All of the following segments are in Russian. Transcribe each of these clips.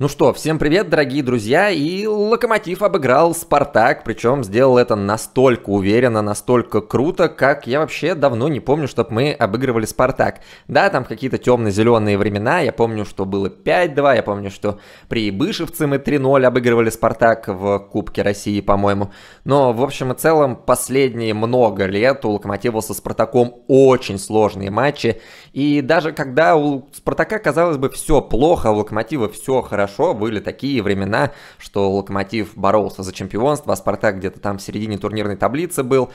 Ну что, всем привет, дорогие друзья, и Локомотив обыграл Спартак, причем сделал это настолько уверенно, настолько круто, как я вообще давно не помню, чтобы мы обыгрывали Спартак. Да, там какие-то темно-зеленые времена, я помню, что было 5-2, я помню, что при Бышевце мы 3-0 обыгрывали Спартак в Кубке России, по-моему. Но, в общем и целом, последние много лет у Локомотива со Спартаком очень сложные матчи, и даже когда у Спартака, казалось бы, все плохо, а у Локомотива все хорошо, хорошо. Были такие времена, что Локомотив боролся за чемпионство, а Спартак где-то там в середине турнирной таблицы был.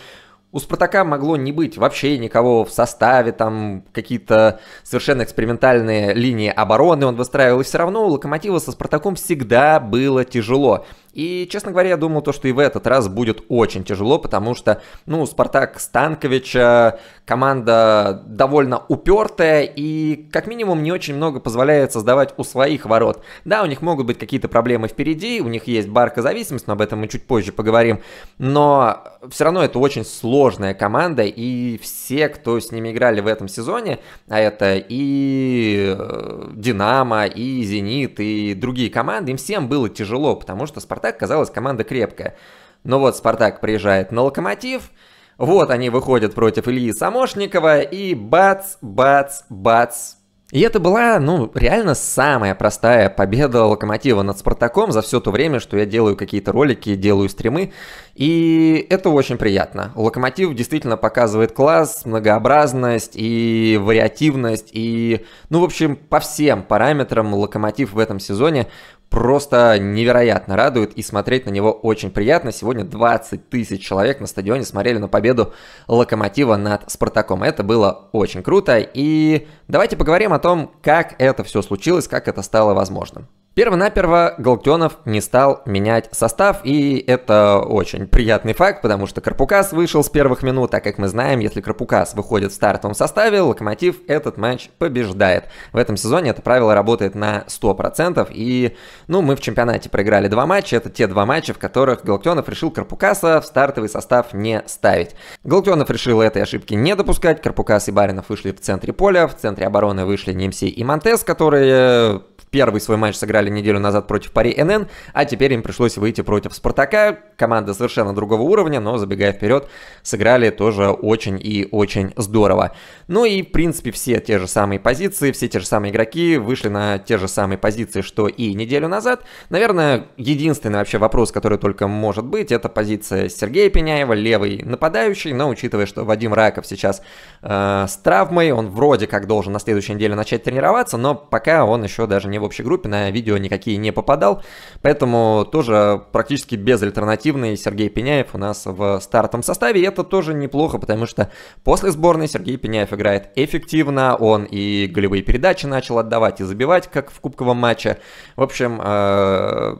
У Спартака могло не быть вообще никого в составе, там какие-то совершенно экспериментальные линии обороны он выстраивал, и все равно у Локомотива со Спартаком всегда было тяжело. И, честно говоря, я думал то, что и в этот раз будет очень тяжело, потому что, ну, Спартак Станкович, э, команда довольно упертая и, как минимум, не очень много позволяет создавать у своих ворот. Да, у них могут быть какие-то проблемы впереди, у них есть барка зависимость, но об этом мы чуть позже поговорим, но все равно это очень сложная команда, и все, кто с ними играли в этом сезоне, а это и э, Динамо, и Зенит, и другие команды, им всем было тяжело, потому что Спартак «Спартак» казалось команда крепкая. Но ну вот «Спартак» приезжает на «Локомотив», вот они выходят против Ильи Самошникова и бац, бац, бац. И это была, ну, реально самая простая победа Локомотива над Спартаком за все то время, что я делаю какие-то ролики, делаю стримы. И это очень приятно. Локомотив действительно показывает класс, многообразность и вариативность. И, ну, в общем, по всем параметрам Локомотив в этом сезоне просто невероятно радует, и смотреть на него очень приятно. Сегодня 20 тысяч человек на стадионе смотрели на победу Локомотива над Спартаком. Это было очень круто, и давайте поговорим о том, как это все случилось, как это стало возможным. Первонаперво Галактионов не стал менять состав, и это очень приятный факт, потому что Карпукас вышел с первых минут, а как мы знаем, если Карпукас выходит в стартовом составе, Локомотив этот матч побеждает. В этом сезоне это правило работает на 100%, и, ну, мы в чемпионате проиграли два матча, это те два матча, в которых Галактионов решил Карпукаса в стартовый состав не ставить. Галактионов решил этой ошибки не допускать, Карпукас и Баринов вышли в центре поля, в центре обороны вышли Немси и Монтес, которые в первый свой матч сыграли играли неделю назад против Пари НН, а теперь им пришлось выйти против Спартака. Команда совершенно другого уровня, но забегая вперед, сыграли тоже очень и очень здорово. Ну и, в принципе, все те же самые позиции, все те же самые игроки вышли на те же самые позиции, что и неделю назад. Наверное, единственный вообще вопрос, который только может быть, это позиция Сергея Пеняева, левый нападающий, но учитывая, что Вадим Раков сейчас э, с травмой, он вроде как должен на следующей неделе начать тренироваться, но пока он еще даже не в общей группе, на видео никакие не попадал, поэтому тоже практически безальтернативный Сергей Пеняев у нас в стартом составе, и это тоже неплохо, потому что после сборной Сергей Пеняев играет эффективно, он и голевые передачи начал отдавать, и забивать, как в кубковом матче, в общем... Э,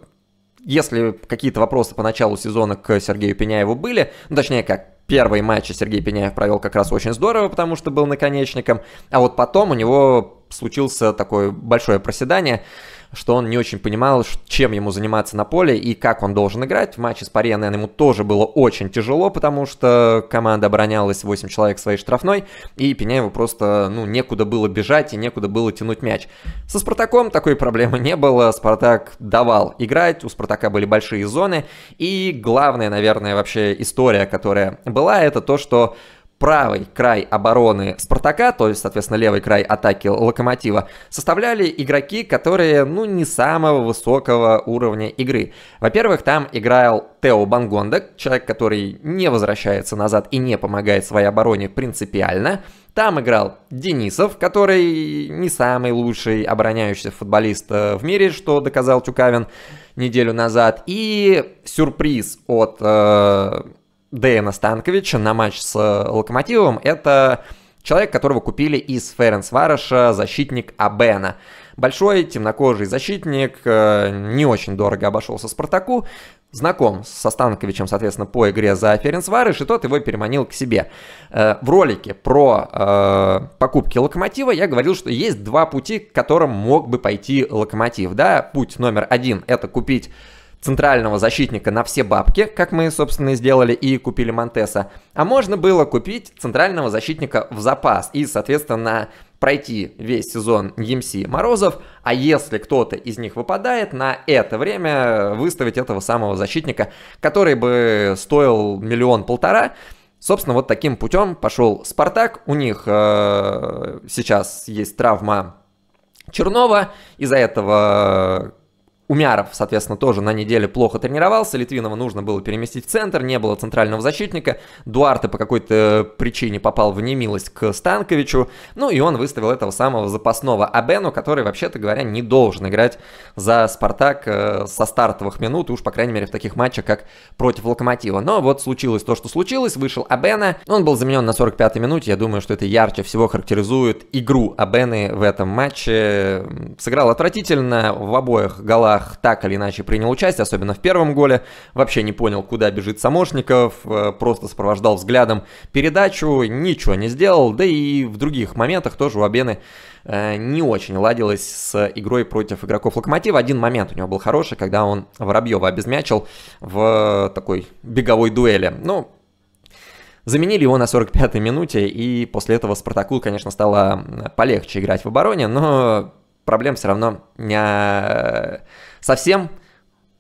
если какие-то вопросы по началу сезона к Сергею Пеняеву были, ну, точнее, как первые матчи Сергей Пеняев провел как раз очень здорово, потому что был наконечником, а вот потом у него случился такое большое проседание, что он не очень понимал, чем ему заниматься на поле и как он должен играть. В матче с Паре, наверное, ему тоже было очень тяжело, потому что команда оборонялась 8 человек своей штрафной, и Пеняеву просто, ну, некуда было бежать и некуда было тянуть мяч. Со Спартаком такой проблемы не было, Спартак давал играть, у Спартака были большие зоны, и главная, наверное, вообще история, которая была, это то, что правый край обороны Спартака, то есть, соответственно, левый край атаки Локомотива, составляли игроки, которые, ну, не самого высокого уровня игры. Во-первых, там играл Тео Бангондок, человек, который не возвращается назад и не помогает своей обороне принципиально. Там играл Денисов, который не самый лучший обороняющийся футболист э, в мире, что доказал Тюкавин неделю назад. И сюрприз от э, Дэйна Станковича на матч с э, Локомотивом, это человек, которого купили из Ференсвареша, защитник Абена. Большой, темнокожий защитник, э, не очень дорого обошелся Спартаку, знаком со Станковичем, соответственно, по игре за Ференсварыш, и тот его переманил к себе. Э, в ролике про покупки Локомотива я говорил, что есть два пути, к которым мог бы пойти Локомотив. Да, путь номер один – это купить центрального защитника на все бабки, как мы, собственно, и сделали, и купили Монтеса, а можно было купить центрального защитника в запас и, соответственно, пройти весь сезон EMC Морозов, а если кто-то из них выпадает, на это время выставить этого самого защитника, который бы стоил миллион-полтора, Собственно, вот таким путем пошел Спартак. У них э, сейчас есть травма Чернова. Из-за этого Умяров, соответственно, тоже на неделе плохо тренировался, Литвинова нужно было переместить в центр, не было центрального защитника, Дуарте по какой-то э, причине попал в немилость к Станковичу, ну и он выставил этого самого запасного Абену, который, вообще-то говоря, не должен играть за «Спартак» э, со стартовых минут, и уж, по крайней мере, в таких матчах, как против «Локомотива». Но вот случилось то, что случилось, вышел Абена, он был заменен на 45-й минуте, я думаю, что это ярче всего характеризует игру Абены в этом матче. Сыграл отвратительно, в обоих голах играх так или иначе принял участие, особенно в первом голе. Вообще не понял, куда бежит Самошников, э, просто сопровождал взглядом передачу, ничего не сделал. Да и в других моментах тоже у Абены э, не очень ладилось с игрой против игроков Локомотива. Один момент у него был хороший, когда он Воробьева обезмячил в такой беговой дуэли. Ну, Заменили его на 45-й минуте, и после этого Спартаку, конечно, стало полегче играть в обороне, но проблем все равно не Совсем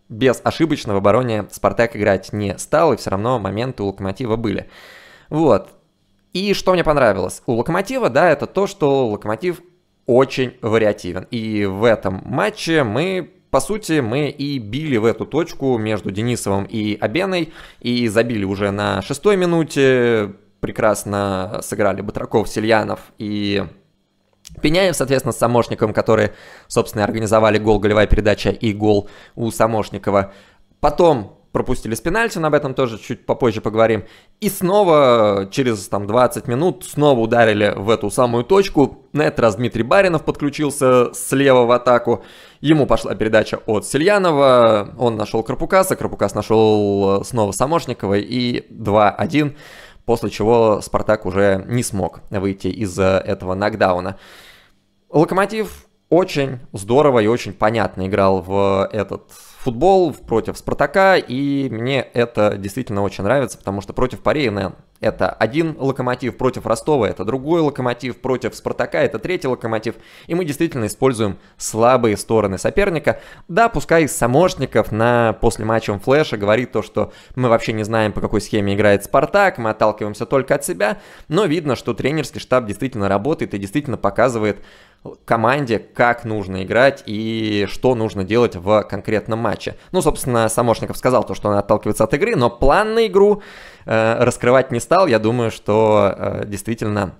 безошибочно в обороне Спартак играть не стал, и все равно моменты у Локомотива были. Вот. И что мне понравилось у Локомотива, да, это то, что Локомотив очень вариативен. И в этом матче мы по сути, мы и били в эту точку между Денисовым и Абеной, и забили уже на шестой минуте, прекрасно сыграли Батраков, Сильянов и Пеняев, соответственно, с Самошниковым, которые, собственно, организовали гол, голевая передача и гол у Самошникова. Потом пропустили с пенальти, но об этом тоже чуть попозже поговорим. И снова, э, через там 20 минут, снова ударили в эту самую точку. На этот раз Дмитрий Баринов подключился слева в атаку. Ему пошла передача от Сильянова, он нашел Карпукаса, Карпукас нашел э, снова Самошникова и 2-1 после чего Спартак уже не смог выйти из э, этого нокдауна. Локомотив очень здорово и очень понятно играл в этот футбол против Спартака, и мне это действительно очень нравится, потому что против Пари НН это один локомотив против Ростова, это другой локомотив против Спартака, это третий локомотив. И мы действительно используем слабые стороны соперника. Да, пускай из самошников на после матчем флеша говорит то, что мы вообще не знаем, по какой схеме играет Спартак, мы отталкиваемся только от себя. Но видно, что тренерский штаб действительно работает и действительно показывает команде, как нужно играть и что нужно делать в конкретном матче. Ну, собственно, Самошников сказал то, что он отталкивается от игры, но план на игру Э, раскрывать не стал. Я думаю, что э, действительно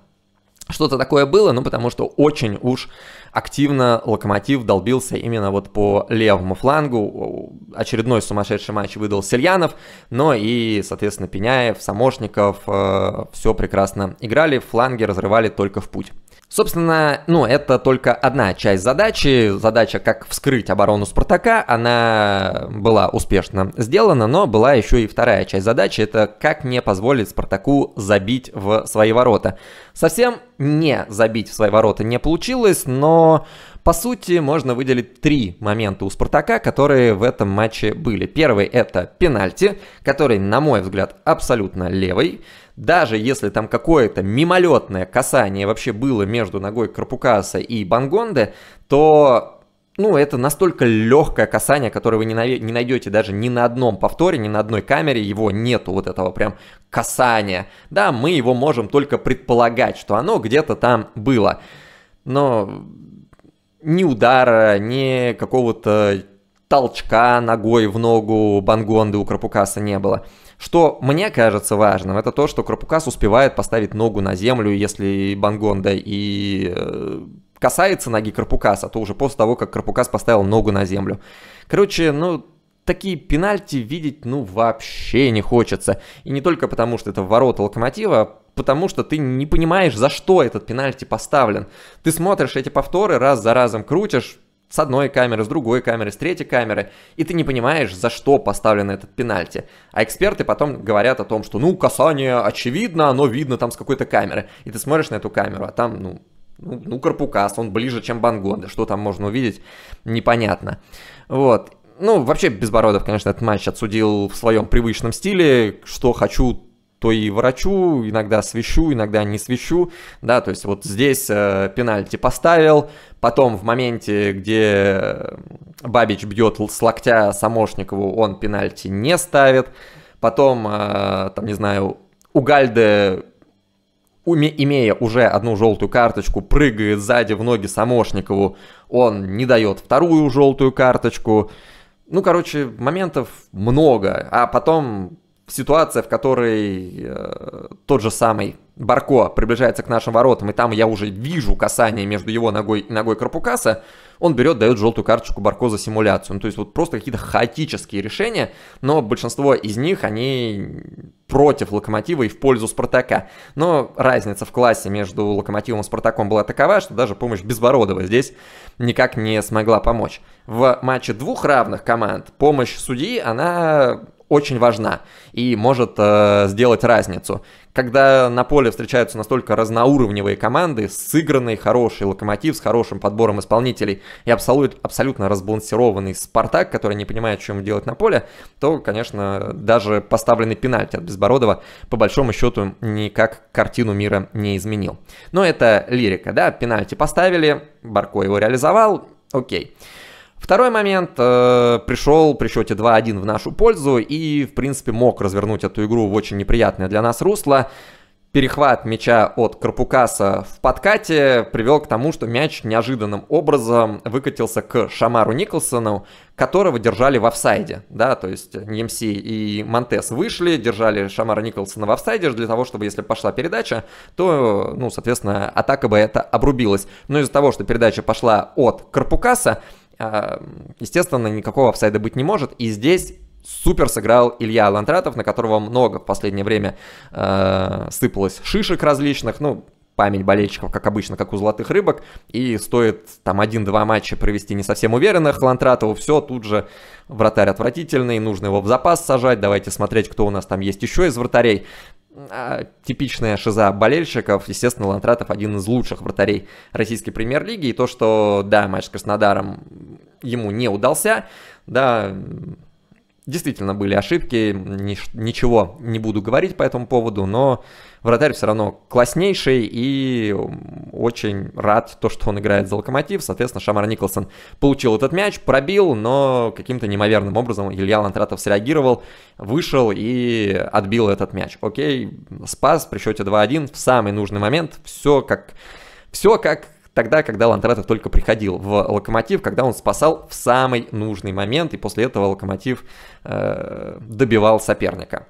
что-то такое было, ну потому что очень уж активно Локомотив долбился именно вот по левому флангу. Очередной сумасшедший матч выдал Сельянов, но и, соответственно, Пеняев, Самошников э, все прекрасно играли, фланги разрывали только в путь. Собственно, ну, это только одна часть задачи. Задача, как вскрыть оборону Спартака, она была успешно сделана, но была еще и вторая часть задачи. Это как не позволить Спартаку забить в свои ворота. Совсем не забить в свои ворота не получилось, но по сути, можно выделить три момента у Спартака, которые в этом матче были. Первый – это пенальти, который, на мой взгляд, абсолютно левый даже если там какое-то мимолетное касание вообще было между ногой Карпукаса и Бангонде, то ну, это настолько легкое касание, которое вы не, не найдете даже ни на одном повторе, ни на одной камере, его нету вот этого прям касания. Да, мы его можем только предполагать, что оно где-то там было. Но ни удара, ни какого-то толчка ногой в ногу Бангонды у Крапукаса не было. Что мне кажется важным, это то, что Кропукас успевает поставить ногу на землю, если Бангонда и э, касается ноги Карпукаса, то уже после того, как Кропукас поставил ногу на землю. Короче, ну, такие пенальти видеть, ну, вообще не хочется. И не только потому, что это ворота локомотива, а потому что ты не понимаешь, за что этот пенальти поставлен. Ты смотришь эти повторы, раз за разом крутишь, с одной камеры, с другой камеры, с третьей камеры, и ты не понимаешь, за что поставлен этот пенальти. А эксперты потом говорят о том, что, ну, касание очевидно, оно видно там с какой-то камеры. И ты смотришь на эту камеру, а там, ну, ну, ну Карпукас, он ближе, чем Бангонда, что там можно увидеть, непонятно. Вот. Ну, вообще Безбородов, конечно, этот матч отсудил в своем привычном стиле, что хочу, то и врачу, иногда свищу, иногда не свищу, да, то есть вот здесь э, пенальти поставил, потом в моменте, где э, Бабич бьет с локтя Самошникову, он пенальти не ставит, потом, э, там, не знаю, у Угальде имея уже одну желтую карточку, прыгает сзади в ноги Самошникову, он не дает вторую желтую карточку. Ну, короче, моментов много. А потом ситуация, в которой э, тот же самый Барко приближается к нашим воротам, и там я уже вижу касание между его ногой и ногой Карпукаса, он берет, дает желтую карточку Барко за симуляцию. Ну, то есть вот просто какие-то хаотические решения, но большинство из них, они против Локомотива и в пользу Спартака. Но разница в классе между Локомотивом и Спартаком была такова, что даже помощь Безбородова здесь никак не смогла помочь. В матче двух равных команд помощь судьи, она очень важна и может э, сделать разницу. Когда на поле встречаются настолько разноуровневые команды, сыгранный хороший локомотив с хорошим подбором исполнителей и абсолют, абсолютно разбалансированный Спартак, который не понимает, что ему делать на поле, то, конечно, даже поставленный пенальти от Безбородова по большому счету никак картину мира не изменил. Но это лирика, да, пенальти поставили, Барко его реализовал, окей. Второй момент э, пришел при счете 2-1 в нашу пользу и, в принципе, мог развернуть эту игру в очень неприятное для нас русло перехват мяча от Карпукаса в подкате привел к тому, что мяч неожиданным образом выкатился к Шамару Николсону, которого держали в офсайде, да, то есть Немси и Монтес вышли, держали Шамара Николсона в офсайде для того, чтобы если пошла передача, то, ну, соответственно, атака бы это обрубилась. Но из-за того, что передача пошла от Карпукаса, а, естественно, никакого офсайда быть не может, и здесь супер сыграл Илья Лантратов, на которого много в последнее время э, сыпалось шишек различных, ну, память болельщиков, как обычно, как у золотых рыбок, и стоит там один-два матча провести не совсем уверенных, Лантратову все, тут же вратарь отвратительный, нужно его в запас сажать, давайте смотреть, кто у нас там есть еще из вратарей. А, типичная шиза болельщиков, естественно, Лантратов один из лучших вратарей российской премьер-лиги, и то, что, да, матч с Краснодаром ему не удался, да, Действительно были ошибки, ничего не буду говорить по этому поводу, но вратарь все равно класснейший и очень рад то, что он играет за Локомотив. Соответственно, Шамар Николсон получил этот мяч, пробил, но каким-то неимоверным образом Илья Лантратов среагировал, вышел и отбил этот мяч. Окей, спас при счете 2-1 в самый нужный момент. Все как, все как тогда, когда Лантратов только приходил в Локомотив, когда он спасал в самый нужный момент, и после этого Локомотив э, добивал соперника.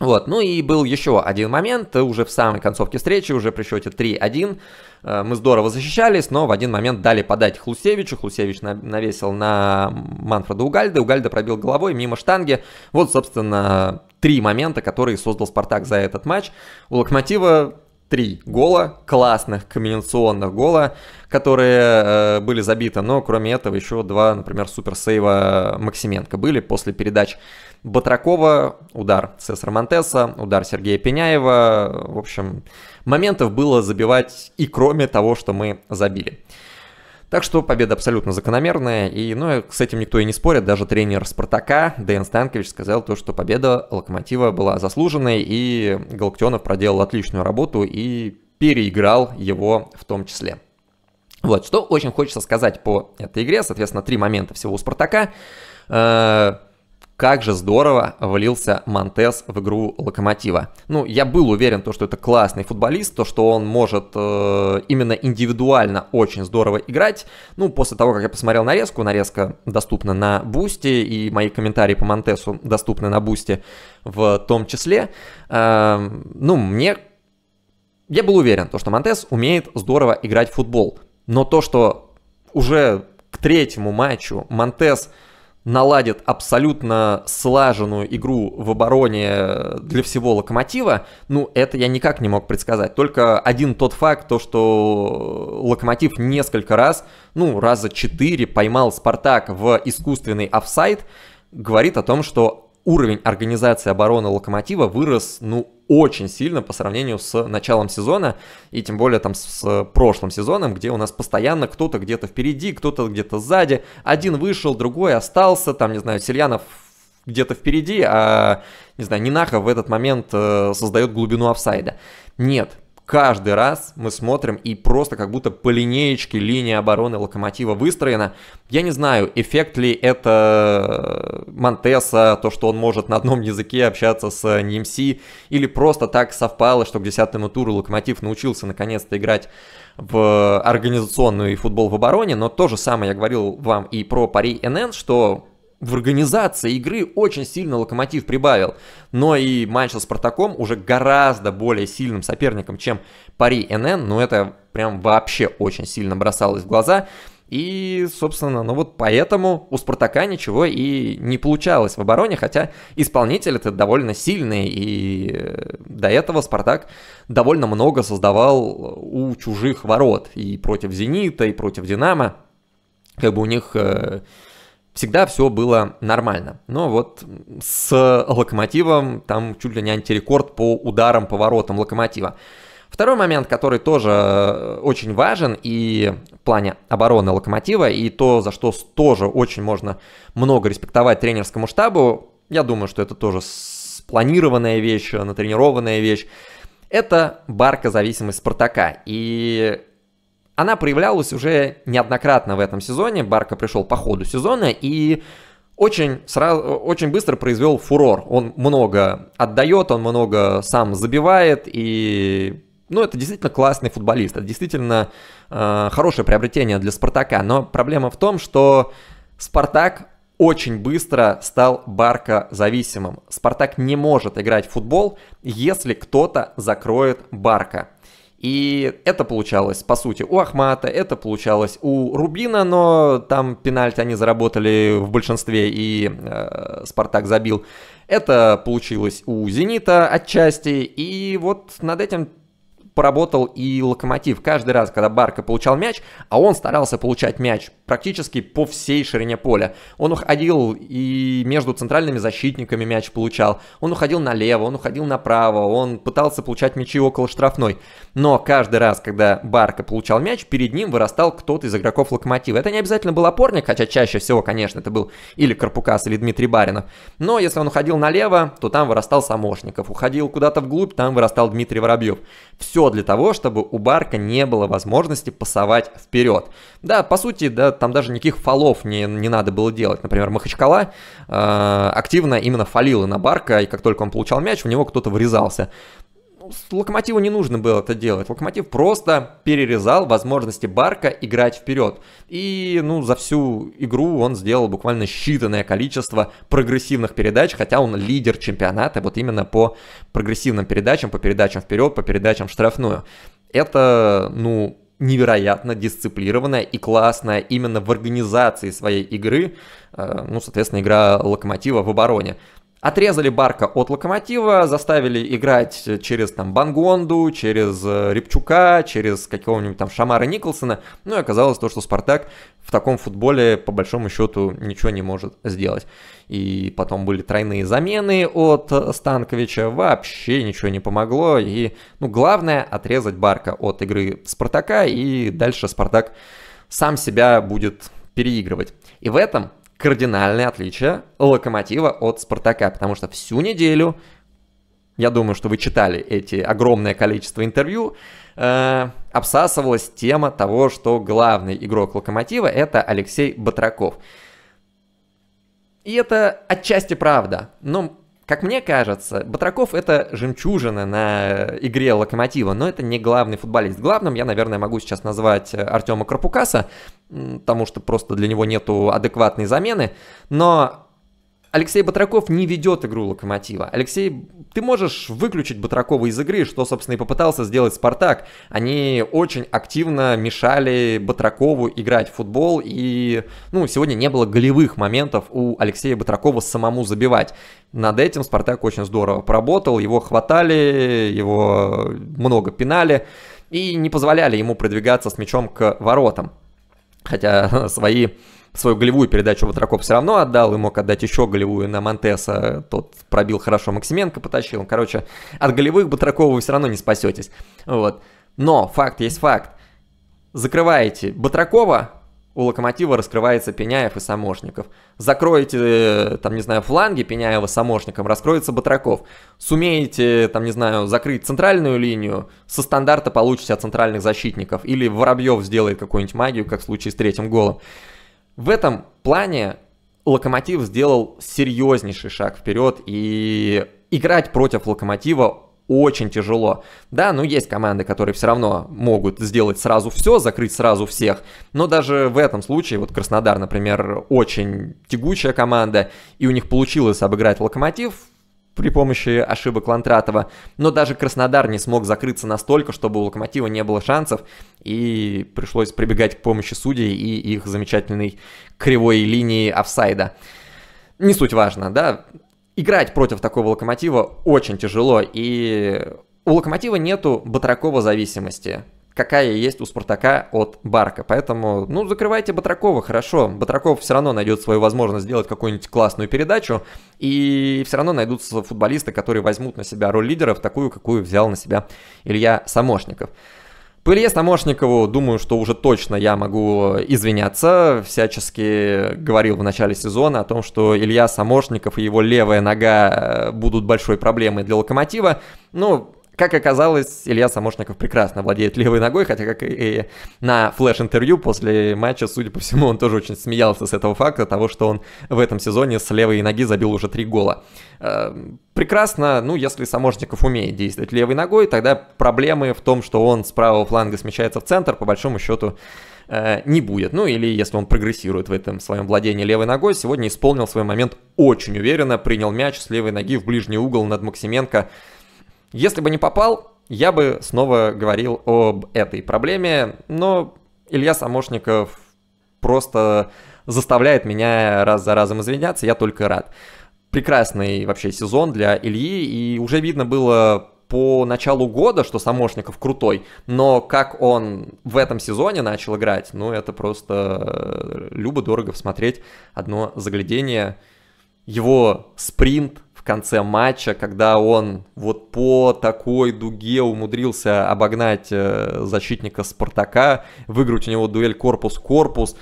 Вот, ну и был еще один момент, уже в самой концовке встречи, уже при счете 3-1, э, мы здорово защищались, но в один момент дали подать Хлусевичу, Хлусевич навесил на Манфреда Угальда, Угальда пробил головой мимо штанги, вот, собственно, три момента, которые создал Спартак за этот матч. У Локомотива три гола, классных комбинационных гола, которые э, были забиты, но кроме этого еще два, например, суперсейва Максименко были после передач Батракова, удар Цесар Монтеса, удар Сергея Пеняева, в общем, моментов было забивать и кроме того, что мы забили. Так что победа абсолютно закономерная, и ну, э, с этим никто и не спорит, даже тренер «Спартака» Дэн Станкович сказал то, что победа «Локомотива» была заслуженной, и Галактионов проделал отличную работу и переиграл его в том числе. Вот, что очень хочется сказать по этой игре, соответственно, три момента всего у «Спартака». Э, как же здорово влился Монтес в игру Локомотива. Ну, я был уверен, то, что это классный футболист, то, что он может э, именно индивидуально очень здорово играть. Ну, после того, как я посмотрел нарезку, нарезка доступна на Бусти, и мои комментарии по Монтесу доступны на Бусти в том числе. Э, ну, мне... Я был уверен, то, что Монтес умеет здорово играть в футбол. Но то, что уже к третьему матчу Монтес наладит абсолютно слаженную игру в обороне э, для всего локомотива, ну, это я никак не мог предсказать. Только один тот факт, то, что локомотив несколько раз, ну, раза четыре поймал Спартак в искусственный офсайт, говорит о том, что уровень организации обороны локомотива вырос, ну, очень сильно по сравнению с началом сезона, и тем более там с прошлым сезоном, где у нас постоянно кто-то где-то впереди, кто-то где-то сзади, один вышел, другой остался, там, не знаю, Сельянов где-то впереди, а, не знаю, Нинаха в этот момент э, создает глубину офсайда. Нет, каждый раз мы смотрим и просто как будто по линеечке линия обороны Локомотива выстроена. Я не знаю, эффект ли это э, Монтеса, то, что он может на одном языке общаться с э, Немси, или просто так совпало, что к десятому туру Локомотив научился наконец-то играть в организационную и футбол в обороне, но то же самое я говорил вам и про Пари НН, что в организации игры очень сильно Локомотив прибавил. Но и матч со Спартаком уже гораздо более сильным соперником, чем Пари НН. Но ну, это прям вообще очень сильно бросалось в глаза. И, собственно, ну вот поэтому у Спартака ничего и не получалось в обороне, хотя исполнитель это довольно сильный, и э, до этого Спартак довольно много создавал э, у чужих ворот, и против Зенита, и против Динамо. Как бы у них э, всегда все было нормально. Но вот с локомотивом там чуть ли не антирекорд по ударам, поворотам локомотива. Второй момент, который тоже э, очень важен и в плане обороны локомотива, и то, за что тоже очень можно много респектовать тренерскому штабу, я думаю, что это тоже спланированная вещь, э, натренированная вещь, это барка зависимость Спартака. И она проявлялась уже неоднократно в этом сезоне. Барка пришел по ходу сезона и очень, сразу, очень быстро произвел фурор. Он много отдает, он много сам забивает и ну, это действительно классный футболист, это действительно э, хорошее приобретение для Спартака. Но проблема в том, что Спартак очень быстро стал Барка зависимым. Спартак не может играть в футбол, если кто-то закроет Барка. И это получалось, по сути, у Ахмата, это получалось у Рубина, но там пенальти они заработали в большинстве и э, Спартак забил. Это получилось у Зенита отчасти, и вот над этим поработал и Локомотив. Каждый раз, когда Барка получал мяч, а он старался получать мяч практически по всей ширине поля. Он уходил и между центральными защитниками мяч получал. Он уходил налево, он уходил направо, он пытался получать мячи около штрафной. Но каждый раз, когда Барка получал мяч, перед ним вырастал кто-то из игроков Локомотива. Это не обязательно был опорник, хотя чаще всего, конечно, это был или Карпукас, или Дмитрий Баринов. Но если он уходил налево, то там вырастал Самошников. Уходил куда-то вглубь, там вырастал Дмитрий Воробьев. Все все для того, чтобы у Барка не было возможности пасовать вперед. Да, по сути, да, там даже никаких фолов не, не надо было делать. Например, Махачкала э, активно именно фалила на Барка, и как только он получал мяч, в него кто-то врезался. Локомотиву не нужно было это делать. Локомотив просто перерезал возможности Барка играть вперед. И, ну, за всю игру он сделал буквально считанное количество прогрессивных передач, хотя он лидер чемпионата вот именно по прогрессивным передачам, по передачам вперед, по передачам в штрафную. Это, ну, невероятно дисциплированная и классная именно в организации своей игры. Э, ну, соответственно, игра Локомотива в обороне. Отрезали Барка от Локомотива, заставили играть через там Бангонду, через э, Репчука, через какого-нибудь там Шамара Николсона. Ну и оказалось то, что Спартак в таком футболе по большому счету ничего не может сделать. И потом были тройные замены от Станковича, вообще ничего не помогло. И ну главное отрезать Барка от игры Спартака и дальше Спартак сам себя будет переигрывать. И в этом кардинальное отличие Локомотива от Спартака, потому что всю неделю, я думаю, что вы читали эти огромное количество интервью, э, обсасывалась тема того, что главный игрок Локомотива это Алексей Батраков. И это отчасти правда, но как мне кажется, Батраков это жемчужина на игре Локомотива, но это не главный футболист. Главным я, наверное, могу сейчас назвать э, Артема Карпукаса, потому что просто для него нету адекватной замены. Но Алексей Батраков не ведет игру Локомотива. Алексей, ты можешь выключить Батракова из игры, что, собственно, и попытался сделать Спартак. Они очень активно мешали Батракову играть в футбол, и, ну, сегодня не было голевых моментов у Алексея Батракова самому забивать. Над этим Спартак очень здорово поработал, его хватали, его много пинали, и не позволяли ему продвигаться с мячом к воротам. Хотя свои свою голевую передачу Ватраков все равно отдал и мог отдать еще голевую на Монтеса. Тот пробил хорошо Максименко, потащил. Короче, от голевых Батракова вы все равно не спасетесь. Вот. Но факт есть факт. Закрываете Батракова, у Локомотива раскрывается Пеняев и Самошников. Закроете, э, там, не знаю, фланги Пеняева с Самошником, раскроется Батраков. Сумеете, там, не знаю, закрыть центральную линию, со стандарта получите от центральных защитников. Или Воробьев сделает какую-нибудь магию, как в случае с третьим голом. В этом плане Локомотив сделал серьезнейший шаг вперед, и играть против Локомотива очень тяжело. Да, но ну, есть команды, которые все равно могут сделать сразу все, закрыть сразу всех, но даже в этом случае, вот Краснодар, например, очень тягучая команда, и у них получилось обыграть Локомотив, при помощи ошибок Лантратова. Но даже Краснодар не смог закрыться настолько, чтобы у Локомотива не было шансов, и пришлось прибегать к помощи судей и их замечательной кривой линии офсайда. Не суть важно, да? Играть против такого Локомотива очень тяжело, и у Локомотива нету Батракова зависимости какая есть у Спартака от Барка. Поэтому, ну, закрывайте Батракова, хорошо. Батраков все равно найдет свою возможность сделать какую-нибудь классную передачу. И все равно найдутся футболисты, которые возьмут на себя роль лидера в такую, какую взял на себя Илья Самошников. По Илье Самошникову, думаю, что уже точно я могу извиняться. Всячески говорил в начале сезона о том, что Илья Самошников и его левая нога э, будут большой проблемой для Локомотива. Ну, как оказалось, Илья Самошников прекрасно владеет левой ногой, хотя, как и на флеш-интервью после матча, судя по всему, он тоже очень смеялся с этого факта, того, что он в этом сезоне с левой ноги забил уже три гола. Эм, прекрасно, ну, если Самошников умеет действовать левой ногой, тогда проблемы в том, что он с правого фланга смещается в центр, по большому счету, э, не будет. Ну или если он прогрессирует в этом своем владении левой ногой, сегодня исполнил свой момент очень уверенно, принял мяч с левой ноги в ближний угол над Максименко. Если бы не попал, я бы снова говорил об этой проблеме, но Илья Самошников просто заставляет меня раз за разом извиняться, я только рад. Прекрасный вообще сезон для Ильи, и уже видно было по началу года, что Самошников крутой, но как он в этом сезоне начал играть, ну это просто э, любо-дорого смотреть одно заглядение. Его спринт, в конце матча, когда он вот по такой дуге умудрился обогнать э, защитника Спартака, выиграть у него дуэль корпус-корпус,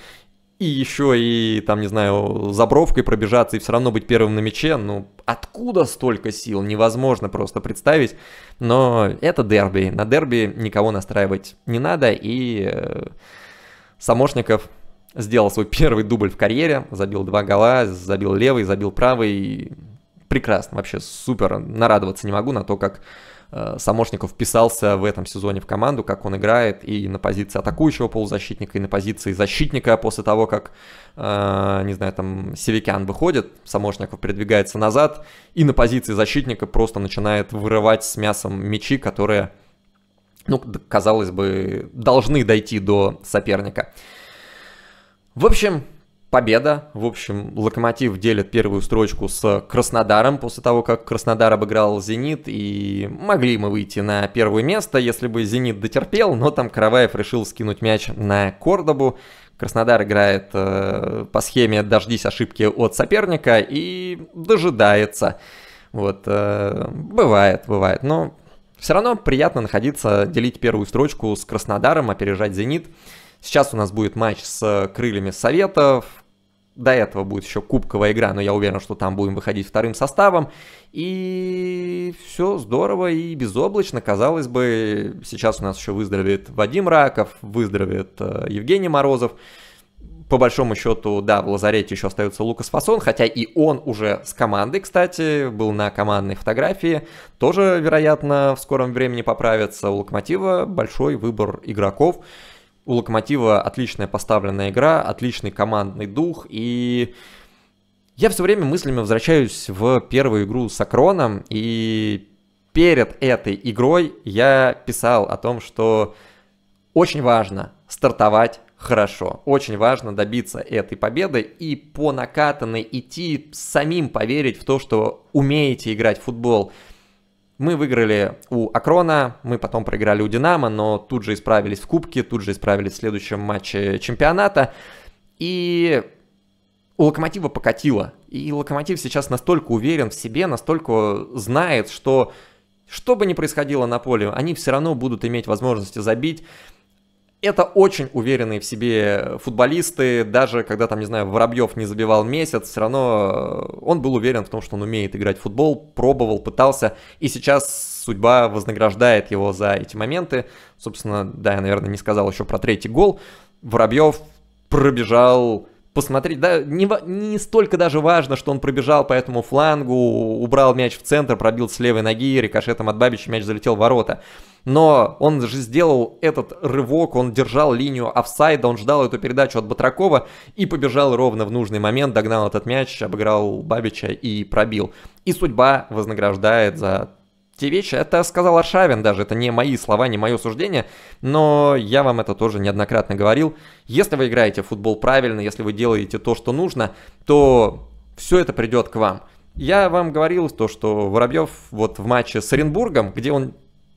и еще и, там, не знаю, забровкой пробежаться и все равно быть первым на мяче, ну, откуда столько сил, невозможно просто представить, но это дерби, на дерби никого настраивать не надо, и э, Самошников сделал свой первый дубль в карьере, забил два гола, забил левый, забил правый, прекрасно, вообще супер. Нарадоваться не могу на то, как э, Самошников вписался в этом сезоне в команду, как он играет и на позиции атакующего полузащитника, и на позиции защитника после того, как, э, не знаю, там Севикян выходит, Самошников передвигается назад, и на позиции защитника просто начинает вырывать с мясом мячи, которые, ну, казалось бы, должны дойти до соперника. В общем, победа. В общем, Локомотив делит первую строчку с Краснодаром после того, как Краснодар обыграл Зенит. И могли мы выйти на первое место, если бы Зенит дотерпел, но там Караваев решил скинуть мяч на Кордобу. Краснодар играет э, по схеме «дождись ошибки от соперника» и дожидается. Вот, э, бывает, бывает, но все равно приятно находиться, делить первую строчку с Краснодаром, опережать «Зенит». Сейчас у нас будет матч с э, крыльями Советов. До этого будет еще кубковая игра, но я уверен, что там будем выходить вторым составом. И все здорово и безоблачно, казалось бы. Сейчас у нас еще выздоровеет Вадим Раков, выздоровеет э, Евгений Морозов. По большому счету, да, в лазарете еще остается Лукас Фасон, хотя и он уже с командой, кстати, был на командной фотографии. Тоже, вероятно, в скором времени поправится у Локомотива большой выбор игроков у Локомотива отличная поставленная игра, отличный командный дух, и я все время мыслями возвращаюсь в первую игру с Акроном, и перед этой игрой я писал о том, что очень важно стартовать хорошо. Очень важно добиться этой победы и по накатанной идти самим поверить в то, что умеете играть в футбол – мы выиграли у Акрона, мы потом проиграли у Динамо, но тут же исправились в Кубке, тут же исправились в следующем матче чемпионата. И у Локомотива покатило. И Локомотив сейчас настолько уверен в себе, настолько знает, что что бы ни происходило на поле, они все равно будут иметь возможности забить это очень уверенные в себе футболисты, даже когда там, не знаю, Воробьев не забивал месяц, все равно э, он был уверен в том, что он умеет играть в футбол, пробовал, пытался, и сейчас судьба вознаграждает его за эти моменты. Собственно, да, я, наверное, не сказал еще про третий гол. Воробьев пробежал посмотреть, да, не, не столько даже важно, что он пробежал по этому флангу, убрал мяч в центр, пробил с левой ноги, рикошетом от Бабича мяч залетел в ворота. Но он же сделал этот рывок, он держал линию офсайда, он ждал эту передачу от Батракова и побежал ровно в нужный момент, догнал этот мяч, обыграл Бабича и пробил. И судьба вознаграждает за те вещи. Это сказал Аршавин даже, это не мои слова, не мое суждение, но я вам это тоже неоднократно говорил. Если вы играете в футбол правильно, если вы делаете то, что нужно, то все это придет к вам. Я вам говорил то, что Воробьев вот в матче с Оренбургом, где он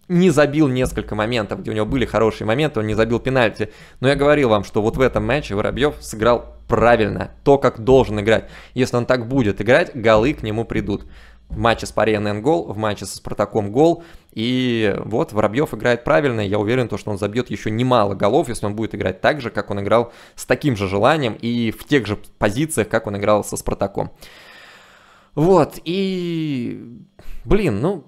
не забил несколько моментов, где у него были хорошие моменты, он не забил пенальти. Но я говорил вам, что вот в этом матче Воробьев сыграл правильно, то, как должен играть. Если он так будет играть, голы к нему придут матче с Паре гол, в матче со Спартаком гол. И вот Воробьев играет правильно, я уверен, то, что он забьет еще немало голов, если он будет играть так же, как он играл с таким же желанием и в тех же позициях, как он играл со Спартаком. Вот, и... Блин, ну...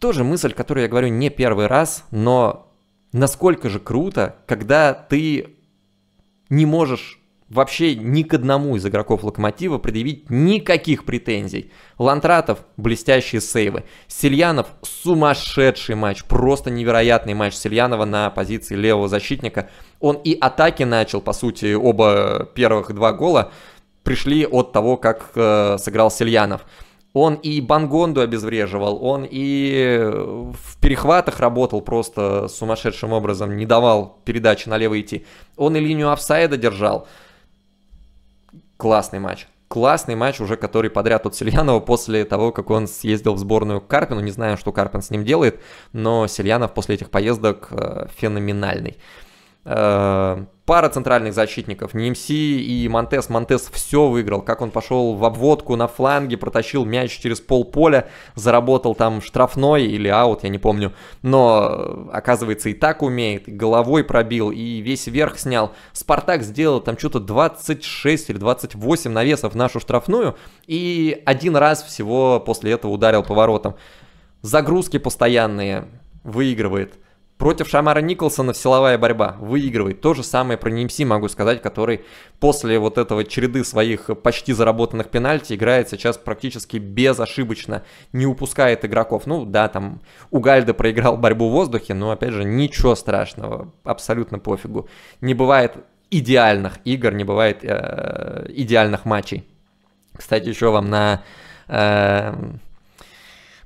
Тоже мысль, которую я говорю не первый раз, но насколько же круто, когда ты не можешь вообще ни к одному из игроков Локомотива предъявить никаких претензий. Лантратов – блестящие сейвы. Сельянов – сумасшедший матч, просто невероятный матч Сельянова на позиции левого защитника. Он и атаки начал, по сути, оба первых два гола пришли от того, как э, сыграл Сельянов. Он и Бангонду обезвреживал, он и э, в перехватах работал просто сумасшедшим образом, не давал передачи налево идти. Он и линию офсайда держал классный матч. Классный матч уже, который подряд от Сельянова после того, как он съездил в сборную к Карпину. Не знаю, что Карпин с ним делает, но Сельянов после этих поездок э, феноменальный. Э, пара центральных защитников, Немси и Монтес. Монтес все выиграл, как он пошел в обводку на фланге, протащил мяч через пол поля, заработал там штрафной или аут, я не помню. Но, э, оказывается, и так умеет, головой пробил, и весь верх снял. Спартак сделал там что-то 26 или 28 навесов в нашу штрафную, и один раз всего после этого ударил поворотом. Загрузки постоянные выигрывает. Против Шамара Николсона в силовая борьба выигрывает. То же самое про Немси могу сказать, который после вот этого череды своих почти заработанных пенальти играет сейчас практически безошибочно, не упускает игроков. Ну да, там у Гальда проиграл борьбу в воздухе, но опять же ничего страшного, абсолютно пофигу. Не бывает идеальных игр, не бывает э, идеальных матчей. Кстати, еще вам на... Э,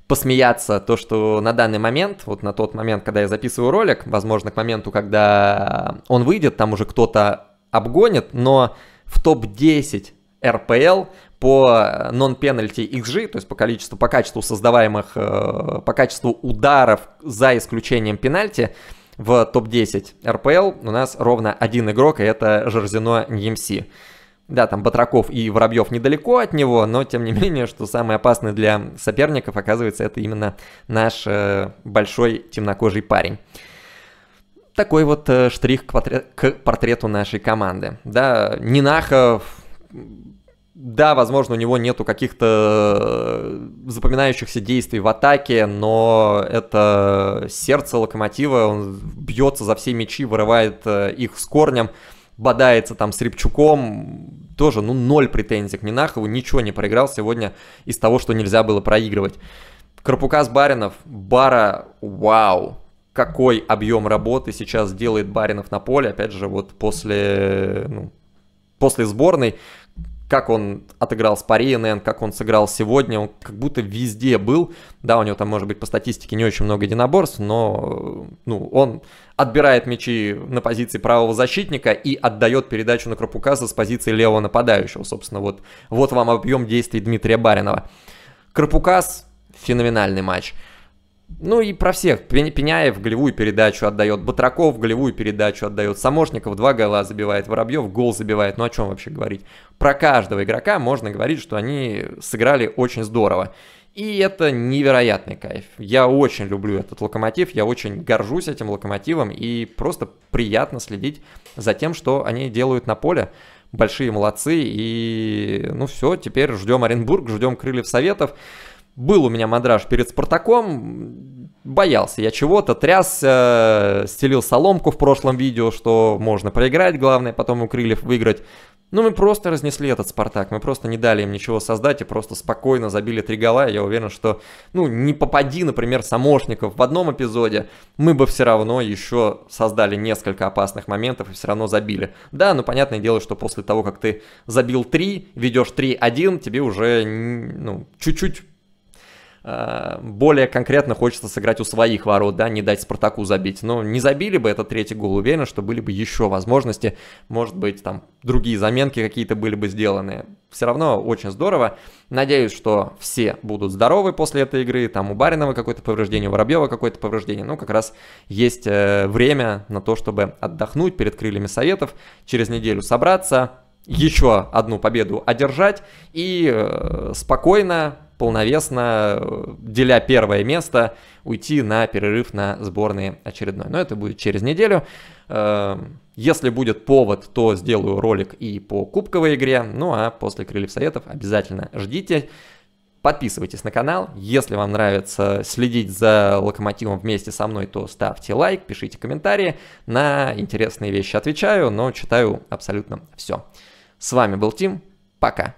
посмеяться, то, что на данный момент, вот на тот момент, когда я записываю ролик, возможно, к моменту, когда он выйдет, там уже кто-то обгонит, но в топ-10 РПЛ по non-penalty XG, то есть по количеству, по качеству создаваемых, э, по качеству ударов за исключением пенальти, в топ-10 РПЛ у нас ровно один игрок, и это Жерзино Ньемси. Да, там Батраков и Воробьев недалеко от него, но тем не менее, что самое опасное для соперников, оказывается, это именно наш э, большой темнокожий парень. Такой вот э, штрих к, потре- к портрету нашей команды. Да, Нинахов, да, возможно, у него нету каких-то э, запоминающихся действий в атаке, но это сердце локомотива, он бьется за все мячи, вырывает э, их с корнем бодается там с Рябчуком, тоже, ну, ноль претензий к Минахову, ничего не проиграл сегодня из того, что нельзя было проигрывать. Карпукас Баринов, Бара, вау, какой объем работы сейчас делает Баринов на поле, опять же, вот после, ну, после сборной, как он отыграл с пари НН, как он сыграл сегодня, он как будто везде был. Да, у него там, может быть, по статистике не очень много единоборств, но ну, он отбирает мячи на позиции правого защитника и отдает передачу на Крапукаса с позиции левого нападающего. Собственно, вот, вот вам объем действий Дмитрия Баринова. Крапукас – феноменальный матч. Ну и про всех. Пеняев голевую передачу отдает, Батраков голевую передачу отдает, Самошников два гола забивает, Воробьев гол забивает. Ну о чем вообще говорить? Про каждого игрока можно говорить, что они сыграли очень здорово. И это невероятный кайф. Я очень люблю этот локомотив, я очень горжусь этим локомотивом и просто приятно следить за тем, что они делают на поле. Большие молодцы и ну все, теперь ждем Оренбург, ждем Крыльев Советов был у меня мандраж перед Спартаком, боялся я чего-то, трясся, стелил соломку в прошлом видео, что можно проиграть, главное потом у Крыльев выиграть. Ну, мы просто разнесли этот «Спартак», мы просто не дали им ничего создать и просто спокойно забили три гола. Я уверен, что, ну, не попади, например, Самошников в одном эпизоде, мы бы все равно еще создали несколько опасных моментов и все равно забили. Да, но ну, понятное дело, что после того, как ты забил три, ведешь 3-1, тебе уже, ну, чуть-чуть Э, более конкретно хочется сыграть у своих ворот, да, не дать Спартаку забить. Но не забили бы этот третий гол, уверен, что были бы еще возможности, может быть, там другие заменки какие-то были бы сделаны. Все равно очень здорово. Надеюсь, что все будут здоровы после этой игры. Там у Баринова какое-то повреждение, у Воробьева какое-то повреждение. Ну, как раз есть э, время на то, чтобы отдохнуть перед крыльями советов, через неделю собраться, еще одну победу одержать и э, спокойно, полновесно, э, деля первое место, уйти на перерыв на сборные очередной. Но это будет через неделю. Эм, если будет повод, то сделаю ролик и по кубковой игре. Ну а после Крыльев Советов обязательно ждите. Подписывайтесь на канал. Если вам нравится следить за Локомотивом вместе со мной, то ставьте лайк, пишите комментарии. На интересные вещи отвечаю, но читаю абсолютно все. С вами был Тим. Пока.